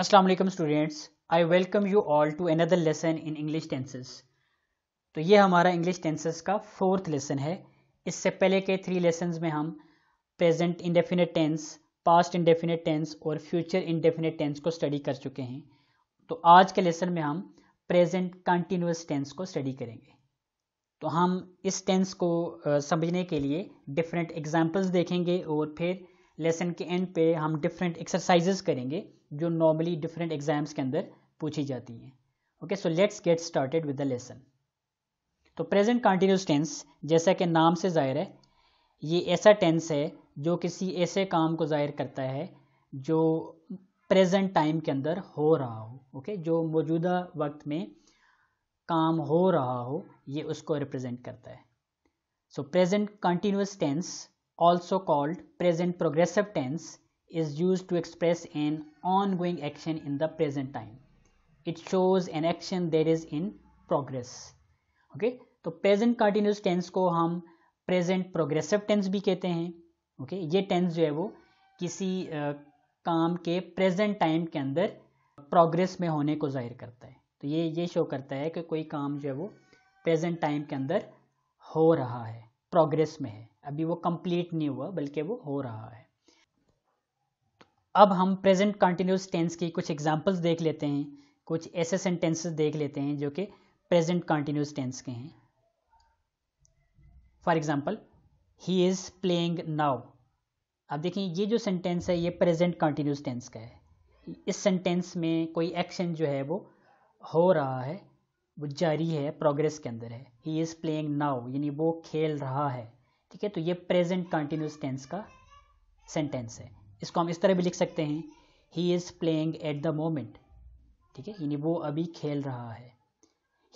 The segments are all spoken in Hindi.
Aslam students I welcome you all to another lesson in English tenses तो ये हमारा इंग्लिश टेंसेस का फोर्थ लेसन है इससे पहले के थ्री लेसन में हम present indefinite tense past indefinite tense और फ्यूचर इंडेफिनेट टेंस को स्टडी कर चुके हैं तो आज के लेसन में हम प्रेजेंट कंटिन्यूस टेंस को स्टडी करेंगे तो हम इस टेंस को समझने के लिए डिफरेंट एग्जाम्पल्स देखेंगे और फिर लेसन के एंड पे हम डिफरेंट एक्सरसाइजेस करेंगे जो नॉर्मली डिफरेंट एग्जाम्स के अंदर पूछी जाती हैं okay so let's get started with the lesson तो प्रेजेंट कंटिन्यूस टेंस जैसा कि नाम से जाहिर है ये ऐसा टेंस है जो किसी ऐसे काम को जाहिर करता है जो प्रेजेंट टाइम के अंदर हो रहा हो ओके जो मौजूदा वक्त में काम हो रहा हो ये उसको रिप्रेजेंट करता है so present continuous tense also called present progressive tense is use to express an ongoing action in the present time it shows an action that is in progress okay तो present continuous tense को हम present progressive tense भी कहते हैं ओके okay? ये tense जो है वो किसी uh, काम के present time के अंदर progress में होने को जाहिर करता है तो ये ये शो करता है कि कोई काम जो है वो प्रेजेंट टाइम के अंदर हो रहा है प्रोग्रेस में है अभी वो कंप्लीट नहीं हुआ बल्कि वो हो रहा है अब हम प्रेजेंट कंटिन्यूस टेंस की कुछ एग्जांपल्स देख लेते हैं कुछ ऐसे सेंटेंसेस देख लेते हैं जो कि प्रेजेंट कंटिन्यूस टेंस के हैं for example he is playing now अब देखिए ये जो सेंटेंस है ये प्रेजेंट कंटिन्यूस टेंस का है इस सेंटेंस में कोई एक्शन जो है वो हो रहा है वो जारी है प्रोग्रेस के अंदर है ही इज़ प्लेइंग नाउ यानी वो खेल रहा है ठीक है तो ये प्रेजेंट कंटिन्यूस टेंस का सेंटेंस है इसको हम इस तरह भी लिख सकते हैं he is playing at the moment ठीक है यानी वो अभी खेल रहा है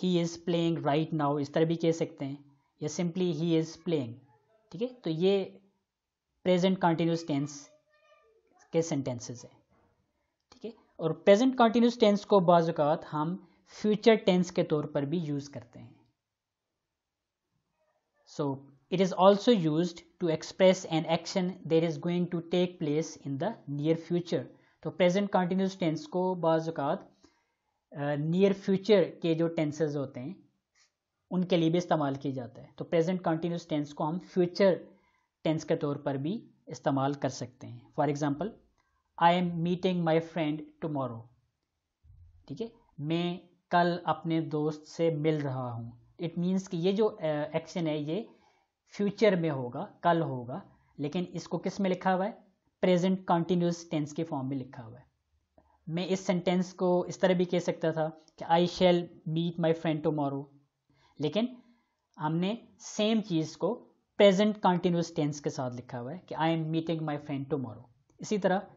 he is playing right now इस तरह भी कह सकते हैं या सिंपली ही इज़ प्लेइंग ठीक है तो ये प्रेजेंट कंटिन्यूस टेंस के सेंटेंसेस हैं ठीक है और प्रेजेंट कंटिन्यूस टेंस को बाज़ात हम फ्यूचर टेंस के तौर पर भी यूज़ करते हैं so so, It is also used to express an action that is going to take place in the near future. तो प्रेजेंट कंटिन्यूस टेंस को बाज़ात नियर फ्यूचर के जो टेंसेज होते हैं उनके लिए भी इस्तेमाल किया जाता है तो प्रेजेंट कंटिन्यूस टेंस को हम फ्यूचर टेंस के तौर पर भी इस्तेमाल कर सकते हैं for example I am meeting my friend tomorrow ठीक है मैं कल अपने दोस्त से मिल रहा हूँ इट मीन्स कि ये जो एक्शन है ये फ्यूचर में होगा कल होगा लेकिन इसको किस में लिखा हुआ है प्रेजेंट कंटिन्यूस टेंस के फॉर्म में लिखा हुआ है मैं इस सेंटेंस को इस तरह भी कह सकता था कि I shall meet my friend tomorrow लेकिन हमने सेम चीज़ को प्रेजेंट कंटिन्यूस टेंस के साथ लिखा हुआ है कि I am meeting my friend tomorrow इसी तरह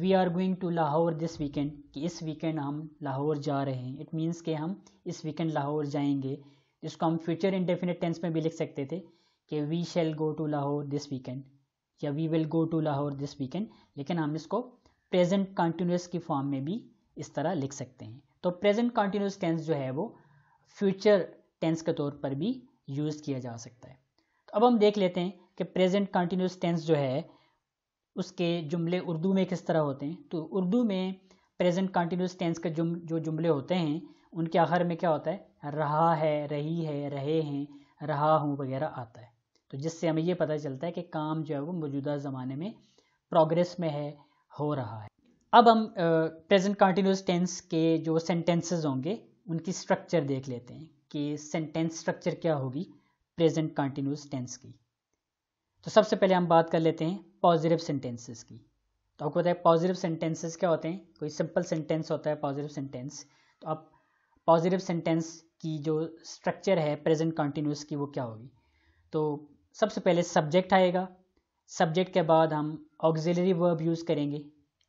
we are going to Lahore this weekend कि इस वीकेंड हम लाहौर जा रहे हैं इट मीन्स कि हम इस वीकेंड लाहौर जाएंगे जिसको हम फ्यूचर इंडेफिनेट टेंस में भी लिख सकते थे कि we shall go to Lahore this weekend या we will go to Lahore this weekend लेकिन हम इसको प्रेजेंट कंटिन्यूस की फॉर्म में भी इस तरह लिख सकते हैं तो प्रेजेंट कंटिन्यूस टेंस जो है वो फ्यूचर टेंस के तौर पर भी यूज़ किया जा सकता है तो अब हम देख लेते हैं कि प्रेजेंट कंटिन्यूस टेंस जो है उसके जुमले उर्दू में किस तरह होते हैं तो उर्दू में प्रेजेंट कंटिन्यूस टेंस के जुम जो जुमले होते हैं उनके आखिर में क्या होता है रहा है रही है रहे हैं रहा हूँ वगैरह आता है तो जिससे हमें ये पता चलता है कि काम जो है वो मौजूदा ज़माने में प्रोग्रेस में है हो रहा है अब हम प्रेजेंट कॉन्टीन्यूस टेंस के जो सेंटेंसेस होंगे उनकी स्ट्रक्चर देख लेते हैं कि सेंटेंस स्ट्रक्चर क्या होगी प्रेजेंट कंटिन्यूस टेंस की तो सबसे पहले हम बात कर लेते हैं पॉजिटिव सेंटेंसेस की तो आपको पता है पॉजिटिव सेंटेंसेस क्या होते हैं कोई सिंपल सेंटेंस होता है पॉजिटिव सेंटेंस तो आप पॉजिटिव सेंटेंस की जो स्ट्रक्चर है प्रेजेंट कॉन्टीन्यूस की वो क्या होगी तो सबसे पहले सब्जेक्ट आएगा सब्जेक्ट के बाद हम ऑक्जिलरी वर्ब यूज़ करेंगे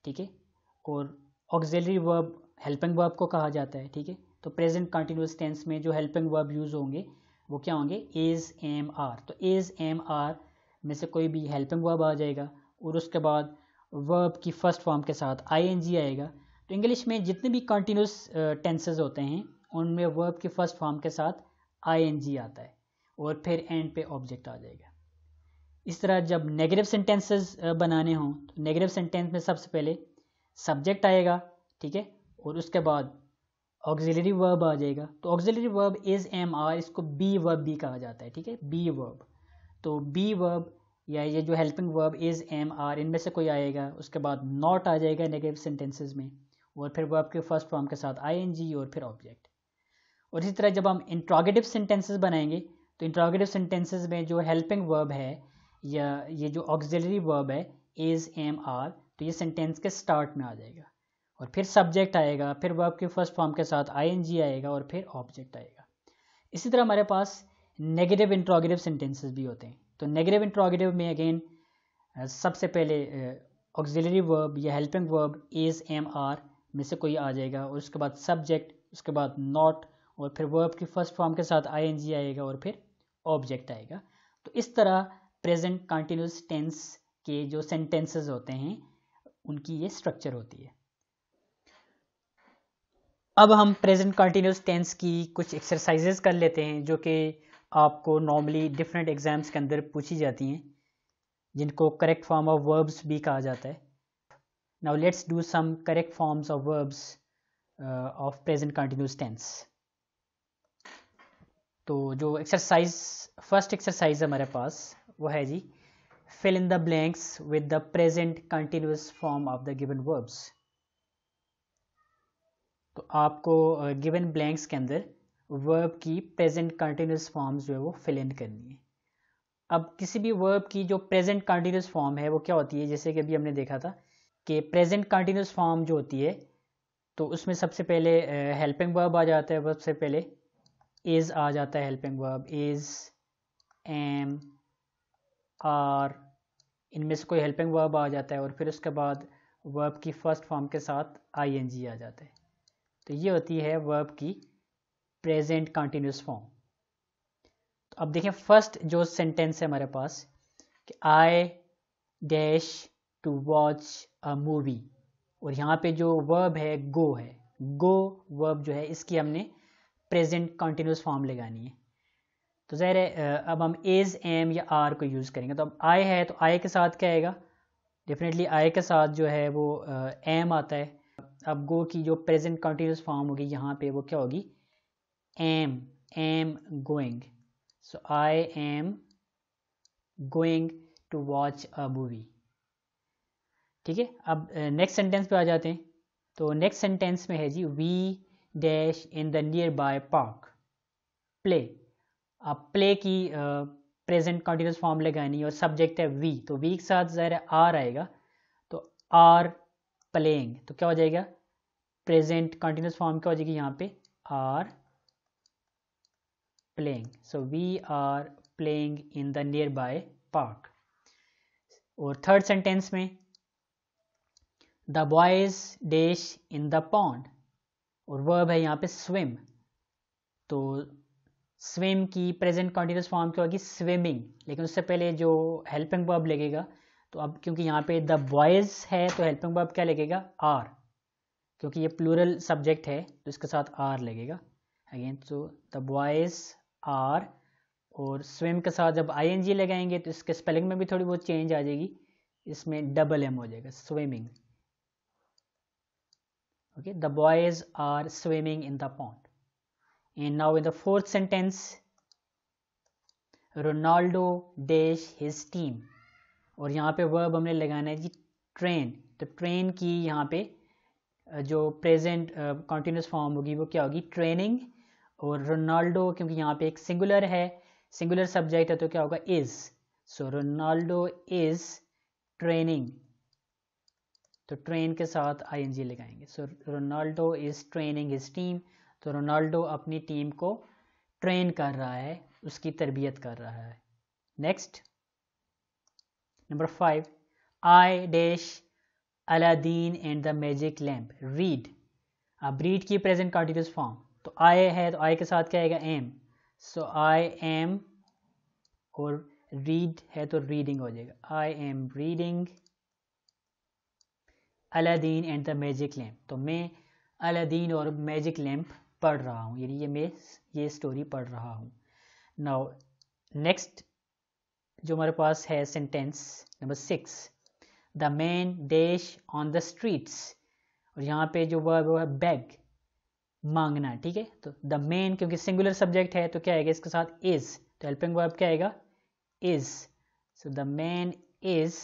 ठीक है और ऑक्जिलरी वर्ब हेल्पिंग वर्ब को कहा जाता है ठीक है तो प्रेजेंट कंटिन्यूस टेंस में जो हेल्पिंग वर्ब यूज़ होंगे वो क्या होंगे इज़ एम आर तो इज़ एम आर में से कोई भी हेल्पिंग वर्ब आ जाएगा और उसके बाद वर्ब की फर्स्ट फॉर्म के साथ आई एन जी आएगा तो इंग्लिश में जितने भी कंटिन्यूस टेंसेज uh, होते हैं उनमें वर्ब की फर्स्ट फॉर्म के साथ आई एन जी आता है और फिर एंड पे ऑब्जेक्ट आ जाएगा इस तरह जब नेगेटिव सेंटेंसेस बनाने हों तो नेगेटिव सेंटेंस में सबसे पहले सब्जेक्ट आएगा ठीक है और उसके बाद ऑक्जिलरी वर्ब आ जाएगा तो auxiliary verb is am are इसको बी वर्ब भी कहा जाता है ठीक है बी वर्ब तो बी वर्ब या ये जो helping verb is am are इनमें से कोई आएगा उसके बाद नॉट आ जाएगा नेगेटिव सेंटेंसेज में और फिर वर्ब के फर्स्ट फॉर्म के साथ आई एन जी और फिर ऑब्जेक्ट और इसी तरह जब हम इंट्रोगेटिव सेंटेंसेज बनाएंगे तो इंट्रोगेटिव सेंटेंसेज में जो हेल्पिंग वर्ब है या ये जो ऑक्जिलरी वर्ब है इज एम आर तो ये सेंटेंस के स्टार्ट में आ जाएगा और फिर सब्जेक्ट आएगा फिर वर्ब के फर्स्ट फॉर्म के साथ आई आएगा और फिर ऑब्जेक्ट आएगा इसी तरह हमारे पास नेगेटिव इंट्रोगेटिव सेंटेंसेज भी होते हैं तो नेगेटिव इंट्रोगेटिव में अगेन सबसे पहले ऑक्जिलरी वर्ब या helping verb is am are में से कोई आ जाएगा और उसके बाद सब्जेक्ट उसके बाद नॉट और फिर वर्ब की फर्स्ट फॉर्म के साथ आई आएगा और फिर ऑब्जेक्ट आएगा तो इस तरह प्रेजेंट कंटिन्यूस टेंस के जो सेंटेंसेस होते हैं उनकी ये स्ट्रक्चर होती है अब हम प्रेजेंट कंटिन्यूस टेंस की कुछ एक्सरसाइजेस कर लेते हैं जो कि आपको नॉर्मली डिफरेंट एग्जाम्स के अंदर पूछी जाती हैं जिनको करेक्ट फॉर्म ऑफ वर्ब्स भी कहा जाता है now let's do some correct forms of verbs of present continuous tense तो जो एक्सरसाइज फर्स्ट एक्सरसाइज हमारे पास वो है जी fill in the blanks with the present continuous form of the given verbs तो आपको गिवन ब्लैंक्स के अंदर वर्ब की प्रेजेंट कंटिन्यूस फॉर्म जो है वो फिल इन करनी है अब किसी भी वर्ब की जो प्रेजेंट कंटिन्यूस फॉर्म है वो क्या होती है जैसे कि अभी हमने देखा था कि प्रेजेंट कंटिन्यूस फॉर्म जो होती है तो उसमें सबसे पहले हेल्पिंग वर्ब आ जाता है सबसे पहले इज आ जाता है helping verb is am are इनमें से कोई हेल्पिंग वर्ब आ जाता है और फिर उसके बाद वर्ब की फर्स्ट फॉर्म के साथ आईएनजी आ जाता है तो ये होती है वर्ब की प्रेजेंट कंटिन्यूस फॉर्म तो अब देखें फर्स्ट जो सेंटेंस है हमारे पास कि I dash to watch a movie और यहाँ पे जो वर्ब है गो है गो वर्ब जो है इसकी हमने प्रेजेंट कंटिन्यूस फॉर्म लगानी है तो जहर है अब हम एज एम या आर को यूज़ करेंगे तो अब आई है तो आई के साथ क्या आएगा डेफिनेटली आई के साथ जो है वो एम आता है अब गो की जो प्रेजेंट कंटिन्यूस फॉर्म होगी यहाँ पे वो क्या होगी am am going so I am going to watch a movie ठीक है अब नेक्स्ट सेंटेंस पे आ जाते हैं तो नेक्स्ट सेंटेंस में है जी we dash in the nearby park play आप प्ले की प्रेजेंट कंटिन्यूस फॉर्म लगानी और सब्जेक्ट है वी तो वी के साथ ज़ाहिर आर आएगा तो आर प्लेइंग तो क्या हो जाएगा प्रेजेंट कंटिन्यूस फॉर्म क्या हो जाएगी यहाँ पे are playing so we are playing in the nearby park और थर्ड सेंटेंस में the boys dash in the pond और वर्ब है यहाँ पे स्विम तो स्विम की प्रेजेंट कॉन्टिन्यूस फॉर्म क्या होगी स्विमिंग लेकिन उससे पहले जो हेल्पिंग वर्ब लगेगा तो अब क्योंकि यहाँ पे द बॉयज़ है तो हेल्पिंग वर्ब क्या लगेगा आर क्योंकि ये प्लूरल सब्जेक्ट है तो इसके साथ आर लगेगा अगेन तो द बॉयज़ आर और स्विम के साथ जब आई लगाएंगे तो इसके स्पेलिंग में भी थोड़ी बहुत चेंज आ जाएगी इसमें डबल एम हो जाएगा swimming okay the boys are swimming in the pond and now in the fourth sentence Ronaldo dash his team और यहाँ पे वर्ब हमने लगाना है जी ट्रेन तो ट्रेन की यहाँ पे जो प्रेजेंट कॉन्टीन्यूस फॉर्म होगी वो क्या होगी ट्रेनिंग और रोनाल्डो क्योंकि यहाँ पे एक सिंगुलर है सिंगुलर सब्जेक्ट है तो क्या होगा is so Ronaldo is training तो ट्रेन के साथ आईएनजी लगाएंगे so Ronaldo is training his team तो रोनाल्डो अपनी टीम को ट्रेन कर रहा है उसकी तरबियत कर रहा है next number five I dash Aladdin and the magic lamp read अब रीड की प्रेजेंट कॉन्टिन्यूस फॉर्म तो आई है तो आई के साथ क्या आएगा एम सो आई एम और रीड है तो रीडिंग हो जाएगा I am reading Aladdin and the magic lamp तो मैं अलादीन और मैजिक लैम्प पढ़ रहा हूँ यानी ये मैं ये स्टोरी पढ़ रहा हूँ नाउ नेक्स्ट जो हमारे पास है sentence number six the man dash on the streets और यहाँ पे जो वर्ब है बैग मांगना ठीक है तो द मेन क्योंकि सिंगुलर सब्जेक्ट है तो क्या आएगा इसके साथ इज तो हेल्पिंग वर्ब क्या आएगा is so the man is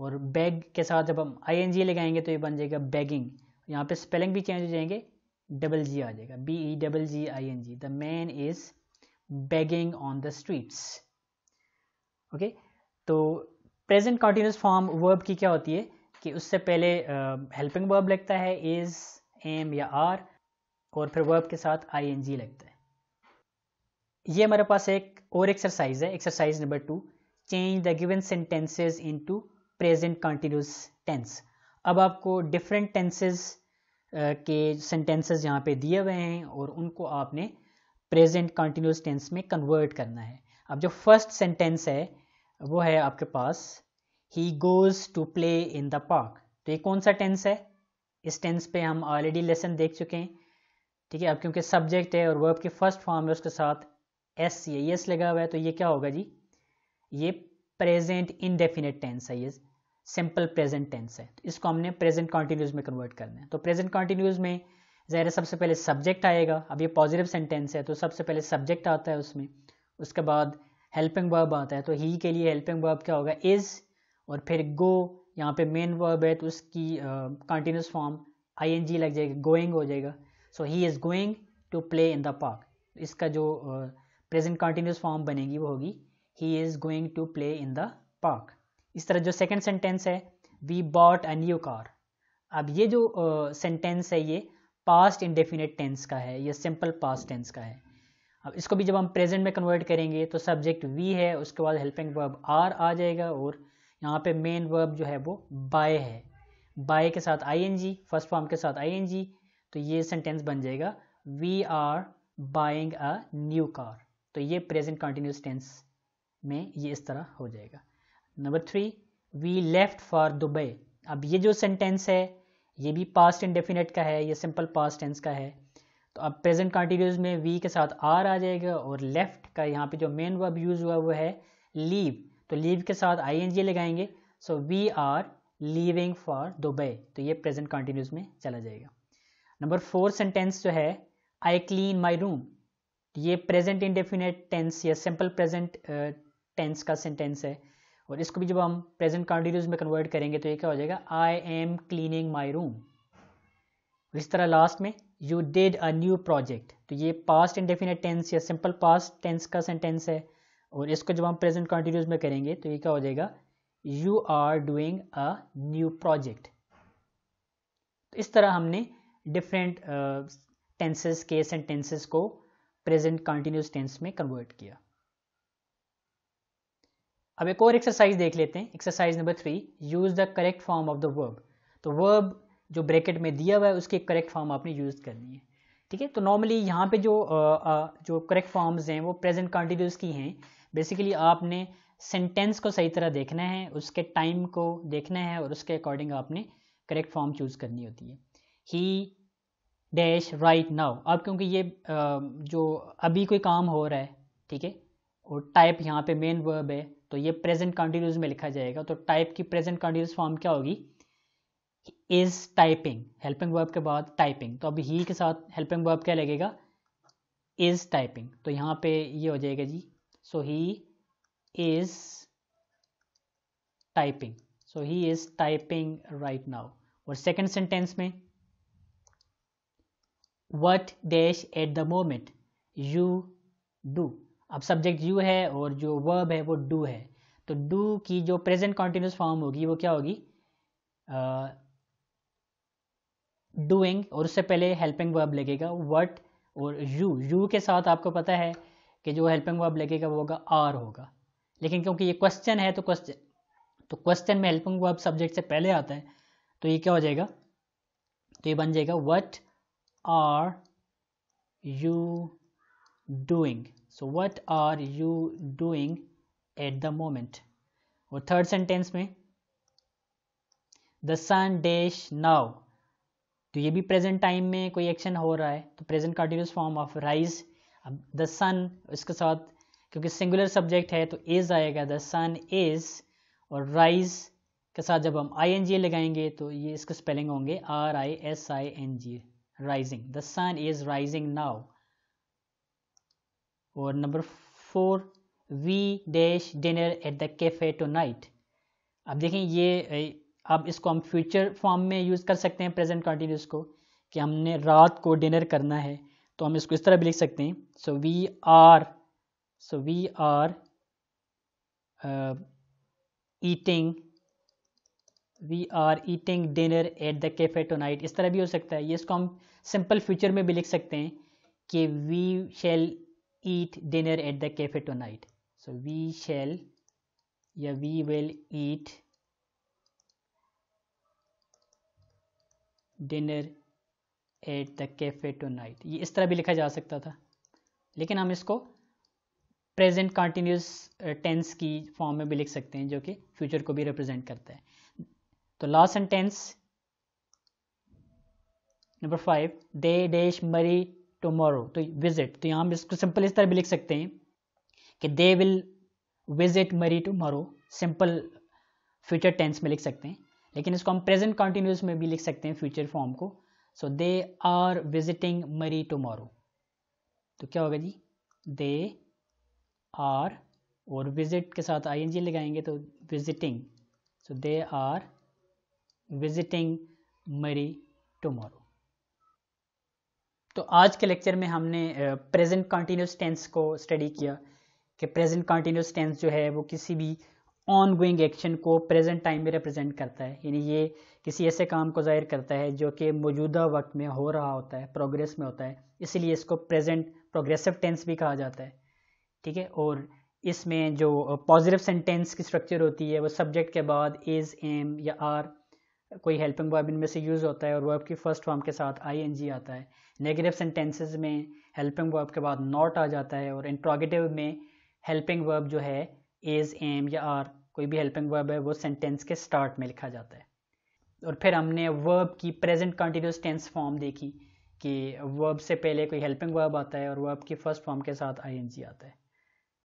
और बैग के साथ जब हम आई एन जी लगाएंगे तो ये बन जाएगा बैगिंग यहाँ पे स्पेलिंग भी चेंज हो जाएंगे डबल जी आ जाएगा B E double G I N G the man is begging on the streets okay तो प्रेजेंट कॉन्टीन्यूस फॉर्म वर्ब की क्या होती है कि उससे पहले हेल्पिंग uh, वर्ब लगता है इज एम या आर और फिर वर्ब के साथ आई एन जी लगता है ये हमारे पास एक और एक्सरसाइज है exercise number two change the given sentences into present continuous tense अब आपको डिफरेंट टेंसेज के सेंटेंसेज यहाँ पे दिए हुए हैं और उनको आपने प्रेजेंट कंटिन्यूस टेंस में कन्वर्ट करना है अब जो फर्स्ट सेंटेंस है वो है आपके पास he goes to play in the park तो ये कौन सा टेंस है इस टेंस पे हम ऑलरेडी लेसन देख चुके हैं ठीक है अब क्योंकि सब्जेक्ट है और वर्ब की फर्स्ट फॉर्म है उसके साथ एस ये एस लगा हुआ है तो ये क्या होगा जी ये प्रेजेंट इनडेफिनेट टेंस है ये सिंपल प्रेजेंट टेंस है तो इसको हमने प्रेजेंट कॉन्टिन्यूज में कन्वर्ट करना है तो प्रेजेंट कॉन्टिन्यूज में ज़ाहिर सबसे पहले सब्जेक्ट आएगा अब ये पॉजिटिव सेंटेंस है तो सबसे पहले सब्जेक्ट आता है उसमें उसके बाद हेल्पिंग वर्ब आता है तो ही के लिए हेल्पिंग वर्ब क्या होगा इज़ और फिर गो यहाँ पे मेन वर्ब है तो उसकी continuous form I N G लग जाएगी गोइंग हो जाएगा so he is going to play in the park इसका जो प्रेजेंट कॉन्टीन्यूस फॉर्म बनेगी वो होगी he is going to play in the park इस तरह जो सेकेंड सेंटेंस है we bought a new car अब ये जो सेंटेंस uh, है ये पास्ट इंडेफिनेट टेंस का है या सिंपल पास्ट टेंस का है अब इसको भी जब हम प्रेजेंट में कन्वर्ट करेंगे तो सब्जेक्ट वी है उसके बाद हेल्पिंग वर्ब आर आ जाएगा और यहाँ पे मेन वर्ब जो है वो बाय है बाय के साथ आईएनजी फर्स्ट फॉर्म के साथ आईएनजी तो ये सेंटेंस बन जाएगा we are buying a new car तो ये प्रेजेंट कंटिन्यूस टेंस में ये इस तरह हो जाएगा number three we left for Dubai अब ये जो सेंटेंस है ये भी पास्ट इंडेफिनेट का है ये सिंपल पास्ट टेंस का है तो अब प्रेजेंट कॉन्टीन्यूज में वी के साथ आर आ जाएगा और लेफ्ट का यहाँ पे जो मेन वर्ब यूज़ हुआ वो है लीव तो लीव के साथ आई एन जी लगाएंगे so we are leaving for Dubai तो ये प्रेजेंट कॉन्टीन्यूज में चला जाएगा नंबर फोर सेंटेंस जो है आई क्लीन माई रूम ये प्रेजेंट इंडेफिनेट टेंस या सिंपल प्रेजेंट टेंस का सेंटेंस है और इसको भी जब हम प्रेजेंट कॉन्टिन्यूस में कन्वर्ट करेंगे तो ये क्या हो जाएगा I am cleaning my room इस तरह लास्ट में you did a new project तो ये पास्ट इंडेफिनेट टेंस या सिंपल पास्ट टेंस का सेंटेंस है और इसको जब हम प्रेजेंट कॉन्टिन्यूस में करेंगे तो ये क्या हो जाएगा you are doing a new project तो इस तरह हमने डिफरेंट टेंसेस uh, के सेंटेंसेस को प्रेजेंट कॉन्टिन्यूस टेंस में कन्वर्ट किया अब एक और एक्सरसाइज देख लेते हैं exercise number three use the correct form of the verb तो वर्ब जो ब्रैकेट में दिया हुआ है उसकी करेक्ट फॉर्म आपने यूज़ करनी है ठीक है तो नॉर्मली यहाँ पे जो आ, आ, जो करेक्ट फॉर्म्स हैं वो प्रेजेंट कॉन्टिन्यूस की हैं बेसिकली आपने सेंटेंस को सही तरह देखना है उसके टाइम को देखना है और उसके अकॉर्डिंग आपने करेक्ट फॉर्म चूज़ करनी होती है ही डैश राइट नाउ अब क्योंकि ये आ, जो अभी कोई काम हो रहा है ठीक है और टाइप यहाँ पे मेन वर्ब है तो ये प्रेजेंट कंटिन्यूस में लिखा जाएगा तो टाइप की प्रेजेंट कंटिन्यूस फॉर्म क्या होगी इज टाइपिंग हेल्पिंग वर्ब के बाद टाइपिंग तो अभी ही के साथ हेल्पिंग वर्ब क्या लगेगा इज टाइपिंग तो यहाँ पे ये हो जाएगा जी so he is typing so he is typing right now और सेकेंड सेंटेंस में what dash at the moment you do अब सब्जेक्ट यू है और जो वर्ब है वो डू है तो डू की जो प्रेजेंट कॉन्टिन्यूस फॉर्म होगी वो क्या होगी डूइंग uh, और उससे पहले हेल्पिंग वर्ब लगेगा वट और यू यू के साथ आपको पता है कि जो हेल्पिंग वर्ब लगेगा वो होगा आर होगा लेकिन क्योंकि ये क्वेश्चन है तो क्वेश्चन तो क्वेश्चन में हेल्पिंग वर्ब सब्जेक्ट से पहले आता है तो ये क्या हो जाएगा तो ये बन जाएगा what are you doing so what are you doing at the moment और थर्ड सेंटेंस में द सन डैश नाउ तो ये भी प्रेजेंट टाइम में कोई एक्शन हो रहा है तो present continuous form of rise अब द सन इसके साथ क्योंकि सिंगुलर सब्जेक्ट है तो इज आएगा द सन इज और राइज के साथ जब हम आई एन जी लगाएंगे तो ये इसके स्पेलिंग होंगे R I S I N G rising the sun is rising now और number four we dash dinner at the cafe tonight अब देखें ये अब इसको हम फ्यूचर फॉर्म में यूज़ कर सकते हैं प्रेजेंट कॉन्टीन्यूस को कि हमने रात को डिनर करना है तो हम इसको इस तरह भी लिख सकते हैं so we are so we are eating we are eating dinner at the cafe tonight इस तरह भी हो सकता है ये इसको हम सिंपल फ्यूचर में भी लिख सकते हैं कि we shall eat dinner at the cafe tonight so we shall yeah we will eat dinner at the cafe tonight ये इस तरह भी लिखा जा सकता था लेकिन हम इसको प्रेजेंट कंटिन्यूस टेंस की फॉर्म में भी लिख सकते हैं जो कि फ्यूचर को भी रिप्रेजेंट करता है तो last sentence number five they dash Mary tomorrow to visit तो यहाँ हम इसको सिंपल इस तरह भी लिख सकते हैं कि they will visit Mary tomorrow simple future tense में लिख सकते हैं लेकिन इसको हम प्रेजेंट कंटिन्यूस में भी लिख सकते हैं फ्यूचर फॉर्म को so they are visiting Mary tomorrow तो क्या होगा जी दे आर और विजिट के साथ आई एन जी लगाएंगे तो visiting so they are visiting Mary tomorrow तो आज के लेक्चर में हमने प्रेजेंट कंटिन्यूस टेंस को स्टडी किया कि प्रेजेंट कंटिन्यूस टेंस जो है वो किसी भी ऑन गोइंग एक्शन को प्रेजेंट टाइम में रिप्रेजेंट करता है यानी ये किसी ऐसे काम को जाहिर करता है जो कि मौजूदा वक्त में हो रहा होता है प्रोग्रेस में होता है इसीलिए इसको प्रेजेंट प्रोग्रेसिव टेंस भी कहा जाता है ठीक है और इसमें जो पॉजिटिव सेंटेंस की स्ट्रक्चर होती है वो सब्जेक्ट के बाद इज़ एम या आर कोई हेल्पिंग वर्ब इनमें से यूज़ होता है और वर्ब की फर्स्ट फॉर्म के साथ आई आता है नेगेटिव सेंटेंसेज में हेल्पिंग वर्ब के बाद नॉट आ जाता है और इंट्रोगेटिव में हेल्पिंग वर्ब जो है इज़ एम या आर कोई भी हेल्पिंग वर्ब है वो सेंटेंस के स्टार्ट में लिखा जाता है और फिर हमने वर्ब की प्रेजेंट कंटिन्यूस टेंस फॉर्म देखी कि वर्ब से पहले कोई हेल्पिंग वर्ब आता है और वर्ब की फर्स्ट फॉर्म के साथ आई आता है